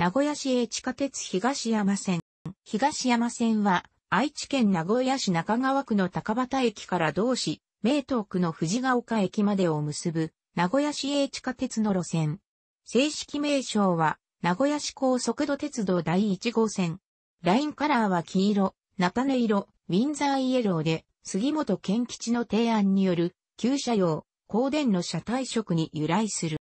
名古屋市営地下鉄東山線。東山線は、愛知県名古屋市中川区の高畑駅から同市、名東区の藤ヶ丘駅までを結ぶ、名古屋市営地下鉄の路線。正式名称は、名古屋市高速度鉄道第1号線。ラインカラーは黄色、菜種色、ウィンザーイエローで、杉本健吉の提案による、旧車用、光電の車体色に由来する。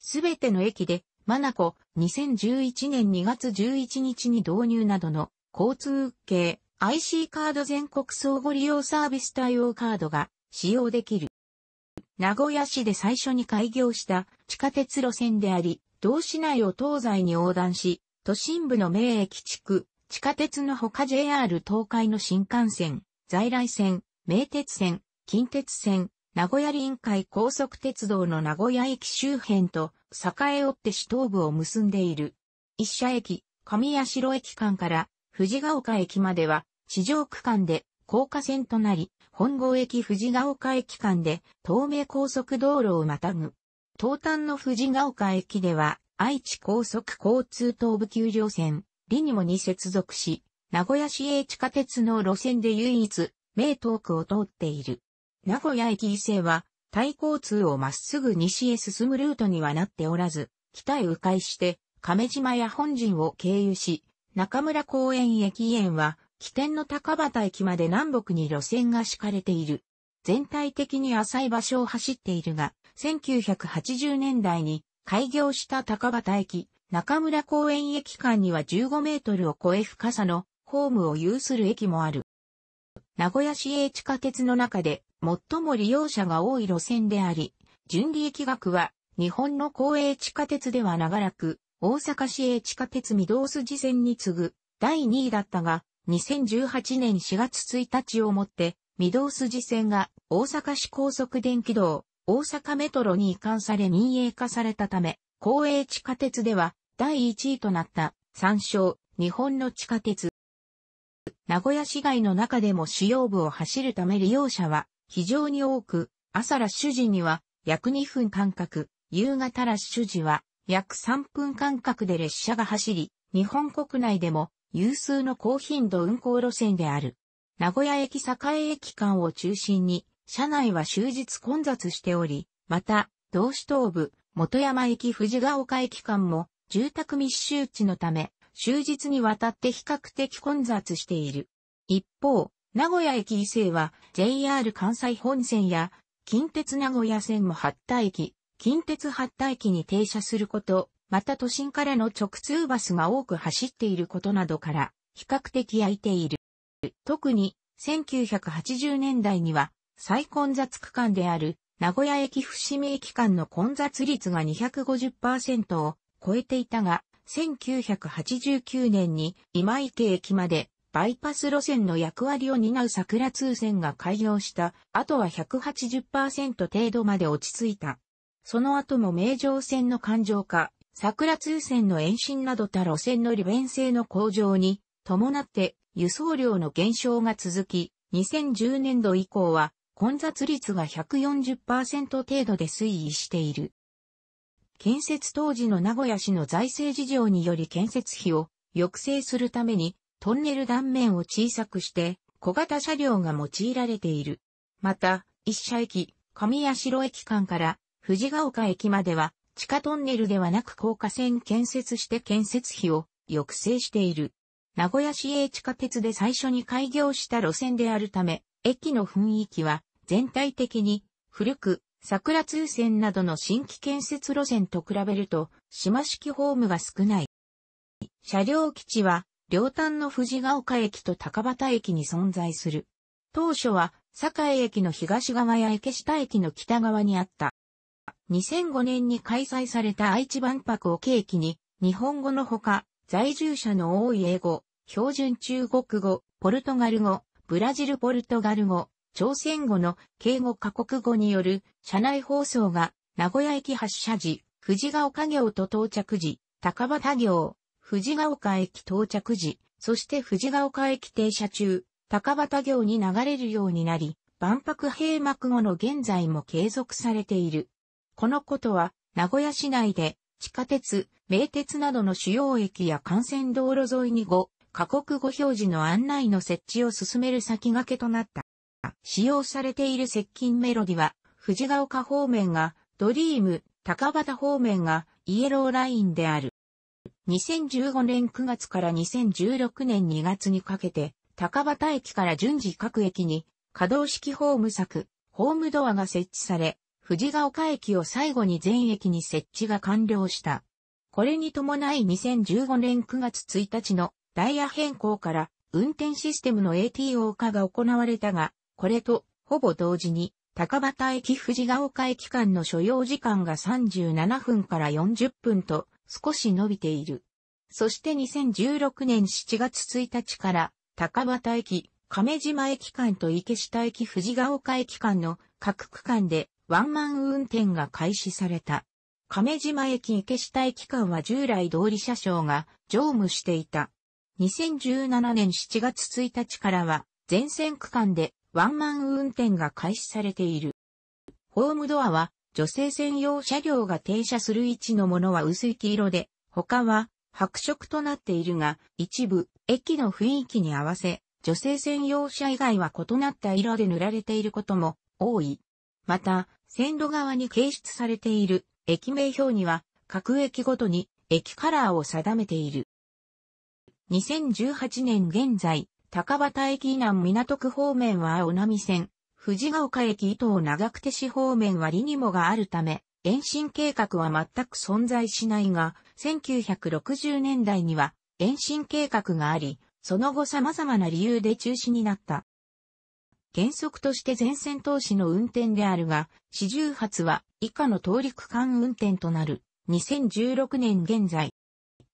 すべての駅でマナコ、2011年2月11日に導入などの交通系 IC カード全国相互利用サービス対応カードが使用できる。名古屋市で最初に開業した地下鉄路線であり、同市内を東西に横断し、都心部の名駅地区、地下鉄のほか JR 東海の新幹線、在来線、名鉄線、近鉄線、名古屋臨海高速鉄道の名古屋駅周辺と、栄追って市東部を結んでいる。一社駅、上谷城駅間から藤ヶ丘駅までは、市場区間で高架線となり、本郷駅藤ヶ丘駅間で東名高速道路をまたぐ。東端の藤ヶ丘駅では、愛知高速交通東部丘陵線、リニモに接続し、名古屋市営地下鉄の路線で唯一、名東区を通っている。名古屋駅伊勢は、対交通をまっすぐ西へ進むルートにはなっておらず、北へ迂回して、亀島や本陣を経由し、中村公園駅園は、起点の高畑駅まで南北に路線が敷かれている。全体的に浅い場所を走っているが、1980年代に開業した高畑駅、中村公園駅間には15メートルを超え深さのホームを有する駅もある。名古屋市営地下鉄の中で最も利用者が多い路線であり、純利益額は日本の公営地下鉄では長らく大阪市営地下鉄御堂筋線に次ぐ第2位だったが、2018年4月1日をもって御堂筋線が大阪市高速電気道大阪メトロに移管され民営化されたため、公営地下鉄では第1位となった参照日本の地下鉄。名古屋市街の中でも主要部を走るため利用者は非常に多く、朝ラッシュ時には約2分間隔、夕方ラッシュ時は約3分間隔で列車が走り、日本国内でも有数の高頻度運行路線である。名古屋駅栄駅間を中心に、車内は終日混雑しており、また、同市東部、元山駅藤ヶ丘駅間も、住宅密集地のため、終日にわたって比較的混雑している。一方、名古屋駅伊勢は JR 関西本線や近鉄名古屋線も八田駅、近鉄八田駅に停車すること、また都心からの直通バスが多く走っていることなどから比較的空いている。特に1980年代には最混雑区間である名古屋駅伏見駅間の混雑率が250%を超えていたが、1989年に今池駅までバイパス路線の役割を担う桜通線が開業した後は180%程度まで落ち着いた。その後も名城線の環状化、桜通線の延伸など他路線の利便性の向上に伴って輸送量の減少が続き、2010年度以降は混雑率が140%程度で推移している。建設当時の名古屋市の財政事情により建設費を抑制するためにトンネル断面を小さくして小型車両が用いられている。また、一社駅、上八代駅間から藤ヶ丘駅までは地下トンネルではなく高架線建設して建設費を抑制している。名古屋市営地下鉄で最初に開業した路線であるため、駅の雰囲気は全体的に古く桜通線などの新規建設路線と比べると島式ホームが少ない。車両基地は両端の藤ヶ丘駅と高畑駅に存在する。当初は、栄駅の東側や池下駅の北側にあった。2005年に開催された愛知万博を契機に、日本語のほか、在住者の多い英語、標準中国語、ポルトガル語、ブラジルポルトガル語、朝鮮語の敬語過国語による車内放送が名古屋駅発車時、藤ヶ丘行と到着時、高畑行、藤ヶ丘駅到着時、そして藤ヶ丘駅停車中、高畑行に流れるようになり、万博閉幕後の現在も継続されている。このことは、名古屋市内で、地下鉄、名鉄などの主要駅や幹線道路沿いに後、過酷語表示の案内の設置を進める先駆けとなった。使用されている接近メロディは、藤ヶ丘方面が、ドリーム、高畑方面が、イエローラインである。2015年9月から2016年2月にかけて、高畑駅から順次各駅に、可動式ホーム柵、ホームドアが設置され、藤ヶ丘駅を最後に全駅に設置が完了した。これに伴い2015年9月1日のダイヤ変更から運転システムの ATO 化が行われたが、これとほぼ同時に高畑駅藤ヶ丘駅間の所要時間が37分から40分と少し伸びている。そして2016年7月1日から、高畑駅、亀島駅間と池下駅藤ヶ丘駅間の各区間でワンマン運転が開始された。亀島駅池下駅間は従来通り車掌が乗務していた。2017年7月1日からは全線区間でワンマン運転が開始されている。ホームドアは女性専用車両が停車する位置のものは薄い黄色で、他は白色となっているが、一部、駅の雰囲気に合わせ、女性専用車以外は異なった色で塗られていることも多い。また、線路側に掲出されている駅名表には、各駅ごとに駅カラーを定めている。2018年現在、高畑駅南港区方面は青波線、藤ヶ丘駅伊東長久手市方面はリニモがあるため、延伸計画は全く存在しないが、1960年代には延伸計画があり、その後様々な理由で中止になった。原則として全線投資の運転であるが、四重発は以下の通り区間運転となる。2016年現在。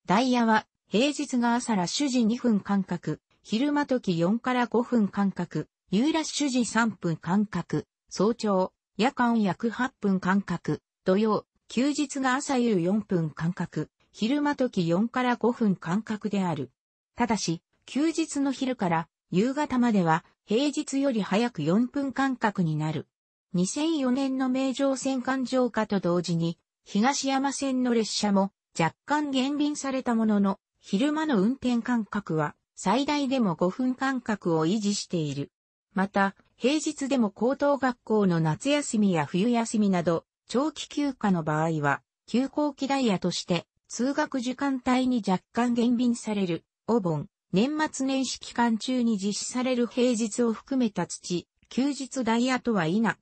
ダイヤは平日が朝ら主時2分間隔、昼間時4から5分間隔、夕ラッシュ時3分間隔、早朝、夜間約8分間隔、土曜、休日が朝夕4分間隔、昼間時4から5分間隔である。ただし、休日の昼から夕方までは平日より早く4分間隔になる。2004年の名城線環状化と同時に、東山線の列車も若干減便されたものの、昼間の運転間隔は最大でも5分間隔を維持している。また、平日でも高等学校の夏休みや冬休みなど、長期休暇の場合は、休校期ダイヤとして、通学時間帯に若干減便される、お盆、年末年始期間中に実施される平日を含めた土、休日ダイヤとは否。な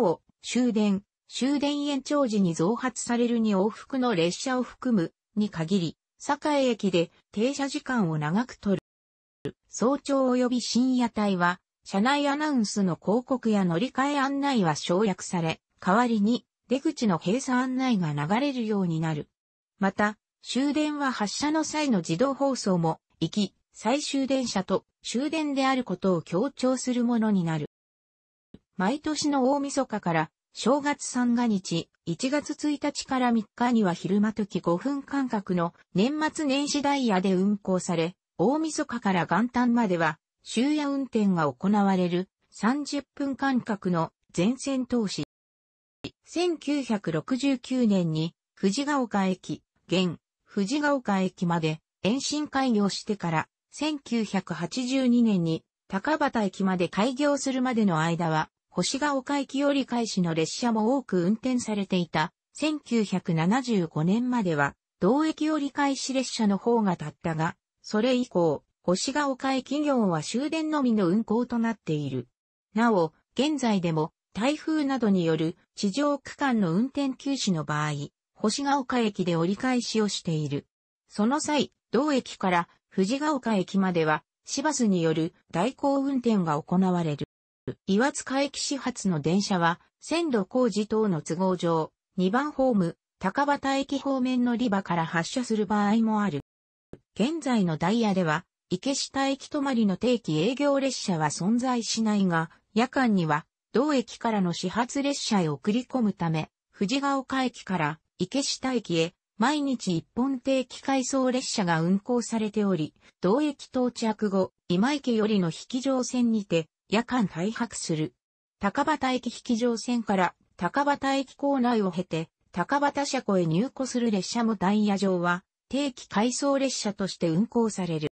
お、終電、終電延長時に増発されるに往復の列車を含む、に限り、堺駅で停車時間を長く取る。早朝及び深夜帯は、車内アナウンスの広告や乗り換え案内は省略され、代わりに出口の閉鎖案内が流れるようになる。また、終電は発車の際の自動放送も、行き、最終電車と終電であることを強調するものになる。毎年の大晦日から正月三が日、1月1日から3日には昼間時5分間隔の年末年始ダイヤで運行され、大晦日から元旦までは終夜運転が行われる30分間隔の全線投資。1969年に藤ヶ丘駅、現藤ヶ丘駅まで延伸開業してから1982年に高畑駅まで開業するまでの間は星ヶ丘駅折り返しの列車も多く運転されていた1975年までは同駅折り返し列車の方が立ったが、それ以降、星ヶ丘駅業は終電のみの運行となっている。なお、現在でも台風などによる地上区間の運転休止の場合、星ヶ丘駅で折り返しをしている。その際、同駅から藤ヶ丘駅までは、市バスによる代行運転が行われる。岩塚駅始発の電車は、線路工事等の都合上、2番ホーム、高畑駅方面のリバから発車する場合もある。現在のダイヤでは、池下駅止まりの定期営業列車は存在しないが、夜間には、同駅からの始発列車へ送り込むため、藤ヶ丘駅から池下駅へ、毎日一本定期回送列車が運行されており、同駅到着後、今池よりの引き乗線にて、夜間退泊する。高畑駅引き乗線から高畑駅構内を経て、高畑車庫へ入庫する列車もダイヤ上は、定期回送列車として運行される。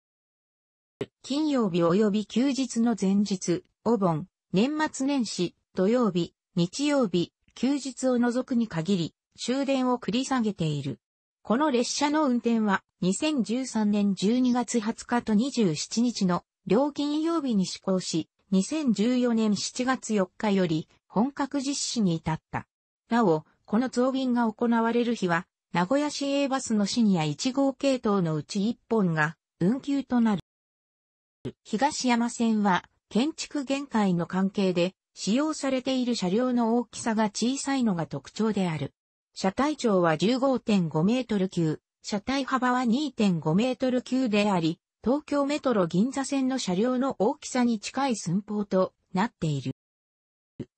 金曜日及び休日の前日、お盆、年末年始、土曜日、日曜日、休日を除くに限り、終電を繰り下げている。この列車の運転は2013年12月20日と27日の料金曜日に施行し、2014年7月4日より本格実施に至った。なお、この増便が行われる日は、名古屋市営バスのシニア1号系統のうち1本が運休となる。東山線は建築限界の関係で使用されている車両の大きさが小さいのが特徴である。車体長は15.5メートル級、車体幅は2.5メートル級であり、東京メトロ銀座線の車両の大きさに近い寸法となっている。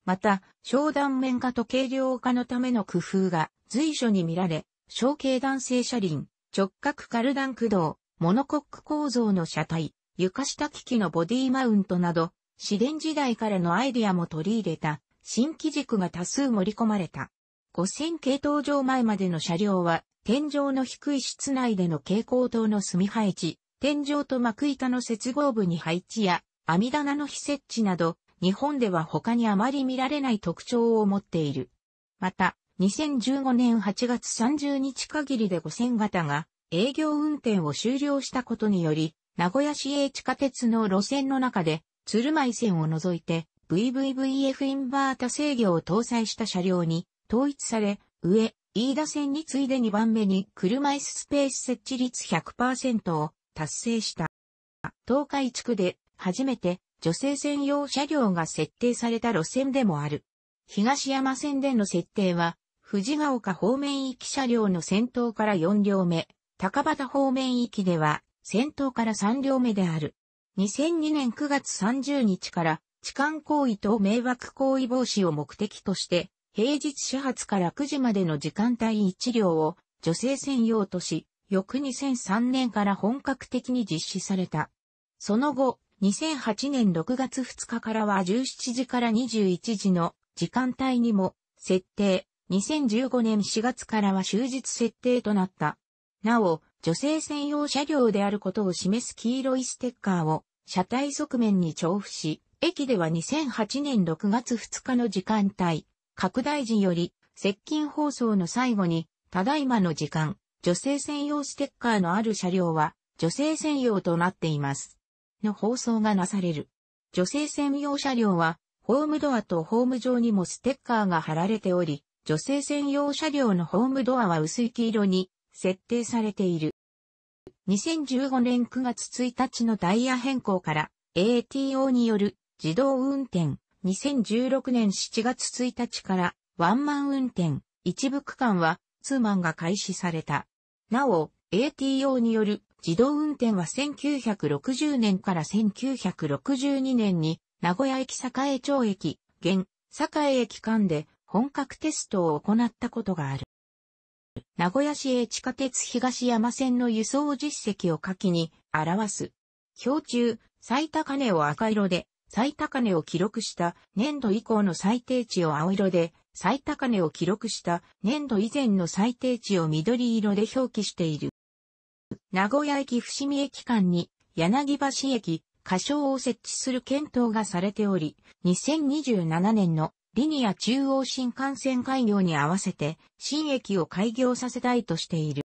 また、小断面化と軽量化のための工夫が随所に見られ、小軽男性車輪、直角カルダン駆動、モノコック構造の車体、床下機器のボディマウントなど、市電時代からのアイディアも取り入れた、新機軸が多数盛り込まれた。5000系統上前までの車両は、天井の低い室内での蛍光灯の隅配置、天井と幕板の接合部に配置や、網棚の非設置など、日本では他にあまり見られない特徴を持っている。また、2015年8月30日限りで5000型が営業運転を終了したことにより、名古屋市営地下鉄の路線の中で、鶴舞線を除いて、VVVF インバータ制御を搭載した車両に統一され、上、飯田線に次いで2番目に車椅子スペース設置率100%を達成した。東海地区で初めて女性専用車両が設定された路線でもある。東山線での設定は、藤ヶ丘方面行き車両の先頭から4両目、高畑方面行きでは先頭から3両目である。2002年9月30日から、痴漢行為等迷惑行為防止を目的として、平日始発から9時までの時間帯1両を女性専用とし、翌2003年から本格的に実施された。その後、2008年6月2日からは17時から21時の時間帯にも設定、2015年4月からは終日設定となった。なお、女性専用車両であることを示す黄色いステッカーを車体側面に調布し、駅では2008年6月2日の時間帯、拡大時より接近放送の最後に、ただいまの時間、女性専用ステッカーのある車両は女性専用となっています。の放送がなされる。女性専用車両は、ホームドアとホーム上にもステッカーが貼られており、女性専用車両のホームドアは薄い黄色に設定されている。2015年9月1日のダイヤ変更から ATO による自動運転。2016年7月1日からワンマン運転。一部区間はツーマンが開始された。なお、ATO による自動運転は1960年から1962年に名古屋駅栄町駅、現、栄駅間で本格テストを行ったことがある。名古屋市営地下鉄東山線の輸送実績を下記に表す。表中、最高値を赤色で、最高値を記録した年度以降の最低値を青色で、最高値を記録した年度以前の最低値を緑色で表記している。名古屋駅伏見駅間に柳橋駅、仮称を設置する検討がされており、2027年のリニア中央新幹線開業に合わせて、新駅を開業させたいとしている。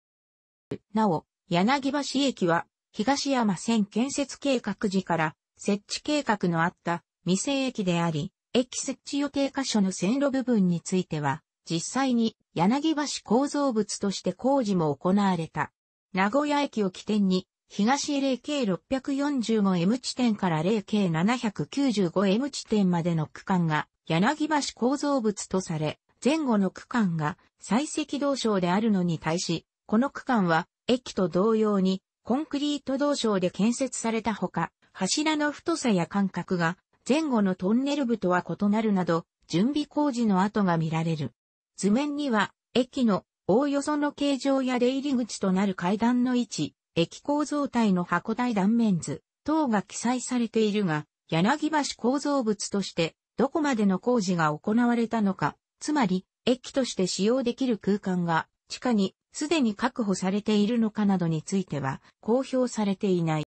なお、柳橋駅は、東山線建設計画時から設置計画のあった未成駅であり、駅設置予定箇所の線路部分については、実際に柳橋構造物として工事も行われた。名古屋駅を起点に、東 0K645M 地点から 0K795M 地点までの区間が柳橋構造物とされ、前後の区間が採石道床であるのに対し、この区間は駅と同様にコンクリート道床で建設されたほか、柱の太さや間隔が前後のトンネル部とは異なるなど、準備工事の跡が見られる。図面には、駅のおおよその形状や出入り口となる階段の位置、駅構造体の箱体断面図等が記載されているが、柳橋構造物としてどこまでの工事が行われたのか、つまり、駅として使用できる空間が、地下にすでに確保されているのかなどについては、公表されていない。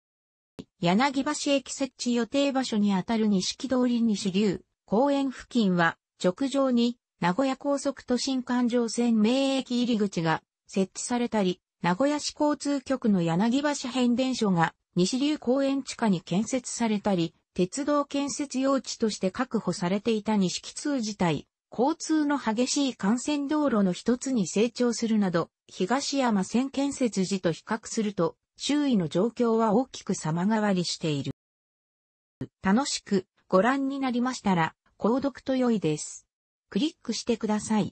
柳橋駅設置予定場所にあたる錦通り西流、公園付近は、直上に、名古屋高速都心環状線名駅入り口が設置されたり、名古屋市交通局の柳橋変電所が西流公園地下に建設されたり、鉄道建設用地として確保されていた錦通自体、交通の激しい幹線道路の一つに成長するなど、東山線建設時と比較すると、周囲の状況は大きく様変わりしている。楽しくご覧になりましたら、購読と良いです。クリックしてください。